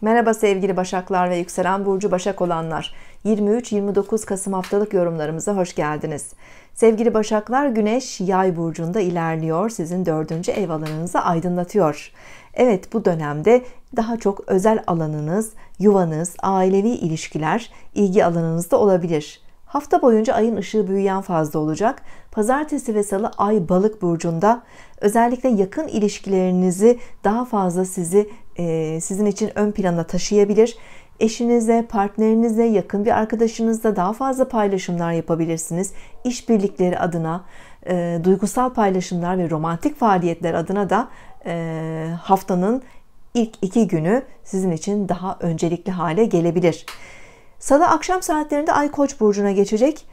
Merhaba sevgili Başaklar ve Yükselen Burcu Başak olanlar. 23-29 Kasım haftalık yorumlarımıza hoş geldiniz. Sevgili Başaklar, Güneş Yay burcunda ilerliyor. Sizin dördüncü ev alanınızı aydınlatıyor. Evet bu dönemde daha çok özel alanınız, yuvanız, ailevi ilişkiler ilgi alanınızda olabilir. Hafta boyunca ayın ışığı büyüyen fazla olacak. Pazartesi ve salı ay balık burcunda. Özellikle yakın ilişkilerinizi daha fazla sizi e, sizin için ön plana taşıyabilir. Eşinize, partnerinize, yakın bir arkadaşınızla daha fazla paylaşımlar yapabilirsiniz. İşbirlikleri adına, e, duygusal paylaşımlar ve romantik faaliyetler adına da e, haftanın ilk iki günü sizin için daha öncelikli hale gelebilir. Salı akşam saatlerinde Ay Koç burcuna geçecek.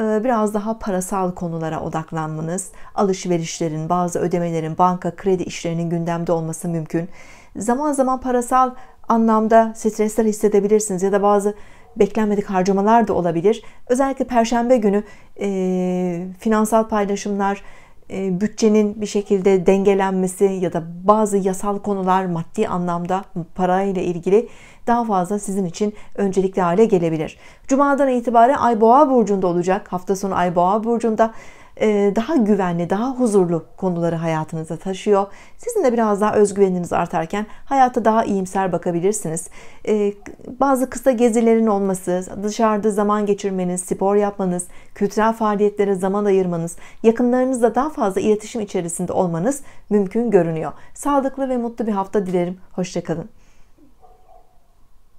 Ee, biraz daha parasal konulara odaklanmanız, alışverişlerin, bazı ödemelerin, banka, kredi işlerinin gündemde olması mümkün. Zaman zaman parasal anlamda stresler hissedebilirsiniz ya da bazı beklenmedik harcamalar da olabilir. Özellikle Perşembe günü e, finansal paylaşımlar, e, bütçenin bir şekilde dengelenmesi ya da bazı yasal konular maddi anlamda parayla ilgili daha fazla sizin için öncelikli hale gelebilir. Cuma'dan itibaren Ay Boğa burcunda olacak. Hafta sonu Ay Boğa burcunda e, daha güvenli, daha huzurlu konuları hayatınıza taşıyor. Sizin de biraz daha özgüveniniz artarken hayata daha iyimser bakabilirsiniz. E, bazı kısa gezilerin olması, dışarıda zaman geçirmeniz, spor yapmanız, kültürel faaliyetlere zaman ayırmanız, yakınlarınızla daha fazla iletişim içerisinde olmanız mümkün görünüyor. Sağlıklı ve mutlu bir hafta dilerim. Hoşçakalın.